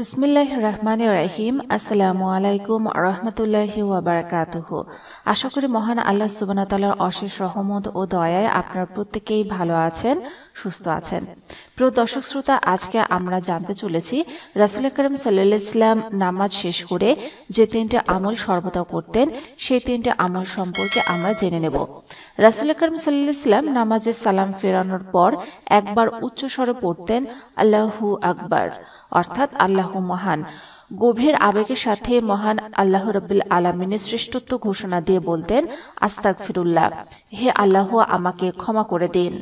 বিসমিল্লাহ রহমান রাহিম আসসালামু আলাইকুম রহমতুল্লাহি ওয়াবারাকাতুহ আশা করি মহান আল্লাহ সুবানাতালার অশেষ রহমত ও দয়ায় আপনার প্রত্যেকেই ভালো আছেন সুস্থ আছেন প্রিয় দর্শক শ্রোতা আজকে আমরা জানতে চলেছি রাসুল করিম সাল্লা ইসলাম নামাজ শেষ করে যে তিনটে আমল সর্বদা করতেন সেই তিনটে আমল সম্পর্কে আমরা জেনে নেব রাসুল করিম সাল্লা ইসলাম নামাজে সালাম ফেরানোর পর একবার উচ্চস্বরে পড়তেন আল্লাহু আকবার অর্থাৎ আল্লাহ মহান গভীর আবেগের সাথে মহান আল্লাহ রবিল আলমিনের শ্রেষ্ঠত্ব ঘোষণা দিয়ে বলতেন আস্তাক ফিরুল্লাহ হে আল্লাহ আমাকে ক্ষমা করে দিন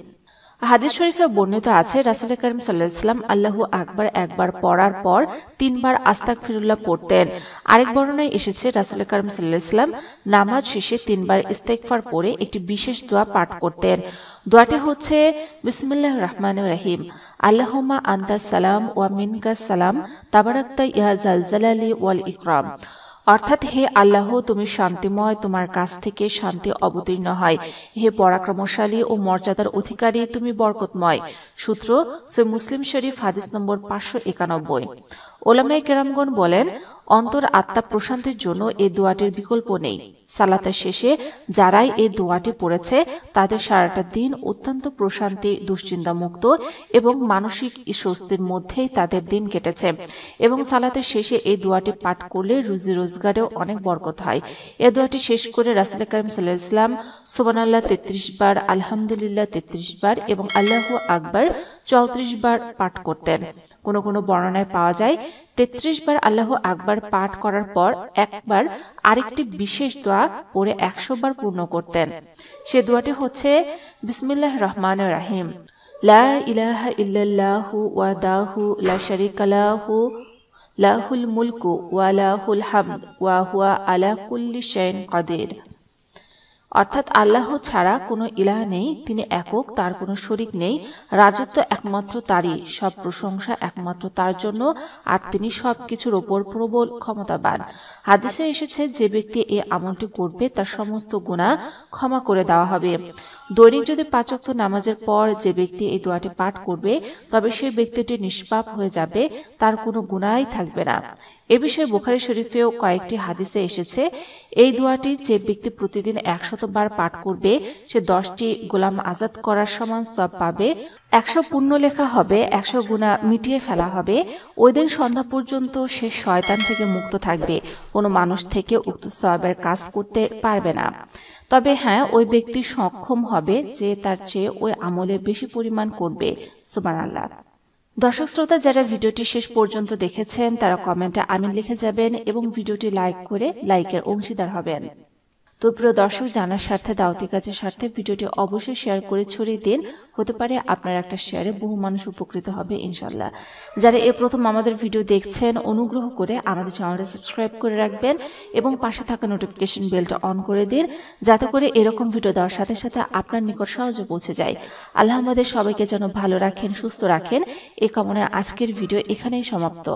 হাদিস শরীফে বর্ণিত আছে রাসুল করিম সাল্লাহাম আল্লাহ আকবার একবার পড়ার পর তিনবার আস্তাক ফিরুল্লাহ পড়তেন আরেক বর্ণনায় এসেছে রাসুল করিম সাল্লাহাম নামাজ শেষে তিনবার ইস্তেকফার পরে একটি বিশেষ দোয়া পাঠ করতেন দোয়াটি হচ্ছে বিসমুল্লাহ রহমান রাহিম আল্লাহমা আন্তা সালাম ওয়া মিনকা সালাম তাবারাক্তা ইয়া আলী ওয়াল ইকরাম অর্থাৎ হে আল্লাহ তুমি শান্তিময় তোমার কাছ থেকে শান্তি অবতীর্ণ হয় হে পরাক্রমশালী ও মর্যাদার অধিকারী তুমি বরকতময় সূত্র সে মুসলিম শরীফ হাদিস নম্বর পাঁচশো একানব্বই ওলামায় কেরামগণ বলেন অন্তর আত্মা প্রশান্তির জন্য এ দোয়াটির বিকল্প নেই সালাতের শেষে যারাই এই দোয়াটি পড়েছে তাদের সারাটা দিন অত্যন্ত প্রশান্তি দুশ্চিন্তামুক্ত এবং মানসিক স্বস্তির মধ্যেই তাদের দিন কেটেছে এবং সালাতের শেষে এই দোয়াটি পাঠ করলে রুজি রোজগারেও অনেক বরকত হয় এ দোয়াটি শেষ করে রাসুল করিম সাল্লাহ ইসলাম সুবান আল্লাহ তেত্রিশ বার আলহামদুলিল্লাহ তেত্রিশ বার এবং আল্লাহ আকবর চৌত্রিশ বার পাঠ করতেন কোনো কোনো বর্ণনায় পাওয়া যায় তেত্রিশ বার আল্লাহ আকবার পাঠ করার পর একবার আরেকটি বিশেষ দোয়া পরে একশো বার পূর্ণ করতেন সে দোয়াটি হচ্ছে বিসমিল্লাহ রহমান রাহিম লা ইল্লাহু ওয়া দাহু লা শারিকা লাহু লাহুল মুলকু ওয়া লাহুল হামদ ওয়া হুয়া আলা কুল্লি শাইন কাদির অর্থাৎ আল্লাহ ছাড়া কোনো ইলাহ নেই তিনি একক তার কোনো শরিক নেই রাজত্ব একমাত্র তারই সব প্রশংসা একমাত্র তার জন্য আর তিনি সব কিছুর ওপর প্রবল ক্ষমতাবান হাদিসে এসেছে যে ব্যক্তি এই আমলটি করবে তার সমস্ত গুণা ক্ষমা করে দেওয়া হবে দৈনিক যদি পাচক্ত নামাজের পর যে ব্যক্তি এই দোয়াটি পাঠ করবে তবে সে ব্যক্তিটি নিষ্পাপ হয়ে যাবে তার কোনো গুণাই থাকবে না এ বিষয়ে বুখারি শরীফেও কয়েকটি হাদিসে এসেছে এই দোয়াটি যে ব্যক্তি প্রতিদিন একশতবার পাঠ করবে সে দশটি গোলাম আজাদ করার সমান সব পাবে একশো পূর্ণ লেখা হবে একশো গুণা মিটিয়ে ফেলা হবে ওই দিন সন্ধ্যা পর্যন্ত সে শয়তান থেকে মুক্ত থাকবে কোনো মানুষ থেকে উক্ত সবের কাজ করতে পারবে না তবে হ্যাঁ ওই ব্যক্তি সক্ষম হবে যে তার চেয়ে ওই আমলে বেশি পরিমাণ করবে সুমান আল্লাহ দর্শক শ্রোতা যারা ভিডিওটি শেষ পর্যন্ত দেখেছেন তারা কমেন্টে আমিন লিখে যাবেন এবং ভিডিওটি লাইক করে লাইকের অংশীদার হবেন তো প্রিয় দর্শক জানার স্বার্থে দাওতি কাজের স্বার্থে ভিডিওটি অবশ্যই শেয়ার করে ছড়িয়ে দিন হতে পারে আপনার একটা শেয়ারে বহু মানুষ উপকৃত হবে ইনশাল্লাহ যারা এ প্রথম আমাদের ভিডিও দেখছেন অনুগ্রহ করে আমাদের চ্যানেলটা সাবস্ক্রাইব করে রাখবেন এবং পাশে থাকা নোটিফিকেশন বেলটা অন করে দিন যাতে করে এরকম ভিডিও দেওয়ার সাথে সাথে আপনার নিকট সহজে পৌঁছে যায় আল্লাহ আমাদের সবাইকে যেন ভালো রাখেন সুস্থ রাখেন এ কামনায় আজকের ভিডিও এখানেই সমাপ্ত